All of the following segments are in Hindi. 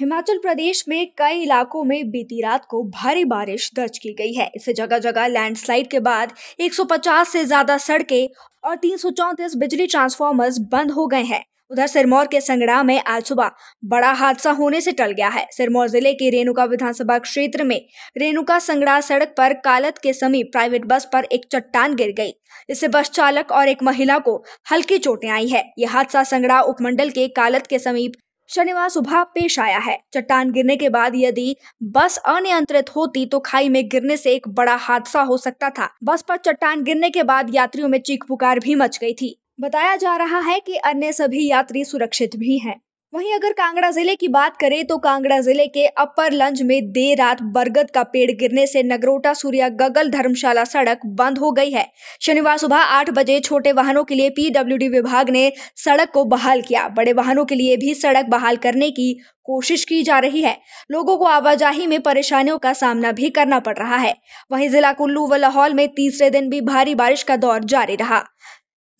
हिमाचल प्रदेश में कई इलाकों में बीती रात को भारी बारिश दर्ज की गई है इससे जगह जगह लैंडस्लाइड के बाद 150 से ज्यादा सड़कें और तीन बिजली ट्रांसफार्मर्स बंद हो गए हैं उधर सिरमौर के संगड़ा में आज सुबह बड़ा हादसा होने से टल गया है सिरमौर जिले के रेणुका विधानसभा क्षेत्र में रेणुका संगड़ा सड़क पर कालत के समीप प्राइवेट बस पर एक चट्टान गिर गई इससे बस चालक और एक महिला को हल्की चोटें आई है यह हादसा संगड़ा उपमंडल के कालत के समीप शनिवार सुबह पेश आया है चट्टान गिरने के बाद यदि बस अनियंत्रित होती तो खाई में गिरने से एक बड़ा हादसा हो सकता था बस पर चट्टान गिरने के बाद यात्रियों में चीख पुकार भी मच गई थी बताया जा रहा है कि अन्य सभी यात्री सुरक्षित भी हैं वहीं अगर कांगड़ा जिले की बात करें तो कांगड़ा जिले के अपर लंज में देर रात बरगद का पेड़ गिरने से नगरोटा सूर्या गगल धर्मशाला सड़क बंद हो गई है शनिवार सुबह आठ बजे छोटे वाहनों के लिए पीडब्ल्यूडी विभाग ने सड़क को बहाल किया बड़े वाहनों के लिए भी सड़क बहाल करने की कोशिश की जा रही है लोगों को आवाजाही में परेशानियों का सामना भी करना पड़ रहा है वहीं जिला कुल्लू व लाहौल में तीसरे दिन भी भारी बारिश का दौर जारी रहा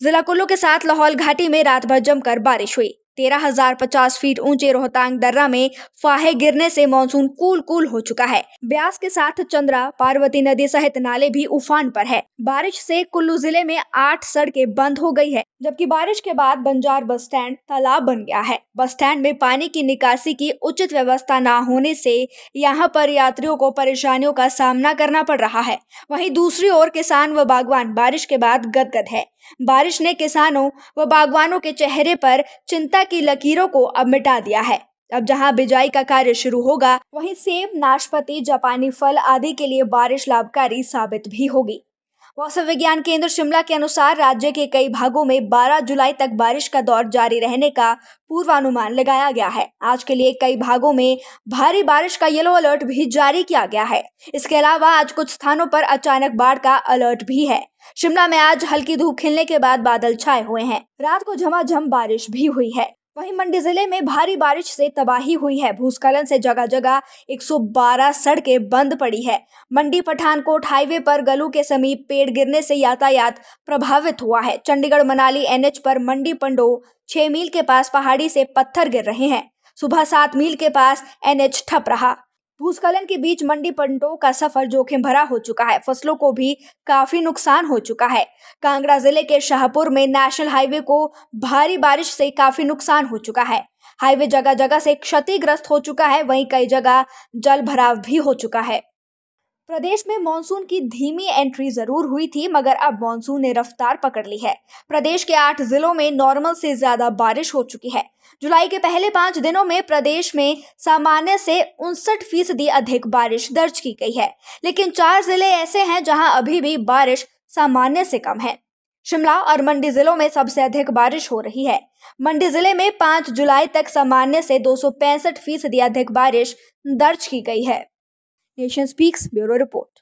जिला कुल्लू के साथ लाहौल घाटी में रात भर जमकर बारिश हुई तेरह हजार पचास फीट ऊंचे रोहतांग दर्रा में फाहे गिरने से मानसून कूल कूल हो चुका है ब्यास के साथ चंद्रा पार्वती नदी सहित नाले भी उफान पर है बारिश से कुल्लू जिले में आठ सड़कें बंद हो गई है जबकि बारिश के बाद बंजार बस स्टैंड तालाब बन गया है बस स्टैंड में पानी की निकासी की उचित व्यवस्था न होने से यहाँ पर यात्रियों को परेशानियों का सामना करना पड़ रहा है वही दूसरी ओर किसान व बागवान बारिश के बाद गदगद है बारिश ने किसानों व बागवानों के चेहरे पर चिंता की लकीरों को अब मिटा दिया है अब जहां बिजाई का कार्य शुरू होगा वहीं सेब नाशपाती जापानी फल आदि के लिए बारिश लाभकारी साबित भी होगी मौसम विज्ञान केंद्र शिमला के अनुसार राज्य के कई भागों में 12 जुलाई तक बारिश का दौर जारी रहने का पूर्वानुमान लगाया गया है आज के लिए कई भागों में भारी बारिश का येलो अलर्ट भी जारी किया गया है इसके अलावा आज कुछ स्थानों पर अचानक बाढ़ का अलर्ट भी है शिमला में आज हल्की धूप खिलने के बाद बादल छाए हुए हैं रात को झमाझम जम बारिश भी हुई है वहीं मंडी जिले में भारी बारिश से तबाही हुई है भूस्खलन से जगह जगह 112 सड़कें बंद पड़ी है मंडी पठानकोट हाईवे पर गलू के समीप पेड़ गिरने से यातायात प्रभावित हुआ है चंडीगढ़ मनाली एनएच पर मंडी पंडो छह मील के पास पहाड़ी से पत्थर गिर रहे हैं सुबह सात मील के पास एनएच ठप रहा भूस्खलन के बीच मंडी पंडों का सफर जोखिम भरा हो चुका है फसलों को भी काफी नुकसान हो चुका है कांगड़ा जिले के शाहपुर में नेशनल हाईवे को भारी बारिश से काफी नुकसान हो चुका है हाईवे जगह जगह से क्षतिग्रस्त हो चुका है वहीं कई जगह जल भराव भी हो चुका है प्रदेश में मानसून की धीमी एंट्री जरूर हुई थी मगर अब मानसून ने रफ्तार पकड़ ली है प्रदेश के आठ जिलों में नॉर्मल से ज्यादा बारिश हो चुकी है जुलाई के पहले पांच दिनों में प्रदेश में सामान्य से उनसठ फीसदी अधिक बारिश दर्ज की गई है लेकिन चार जिले ऐसे हैं जहां अभी भी बारिश सामान्य से कम है शिमला और मंडी जिलों में सबसे अधिक बारिश हो रही है मंडी जिले में 5 जुलाई तक सामान्य से दो फीसदी अधिक बारिश दर्ज की गई है Nation Speaks Bureau Report.